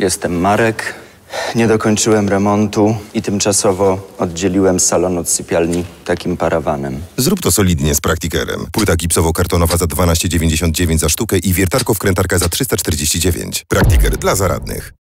Jestem Marek. Nie dokończyłem remontu i tymczasowo oddzieliłem salon od sypialni takim parawanem. Zrób to solidnie z praktikerem. Płyta gipsowo-kartonowa za 12,99 za sztukę i wiertarko-wkrętarka za 349. Praktiker dla zaradnych.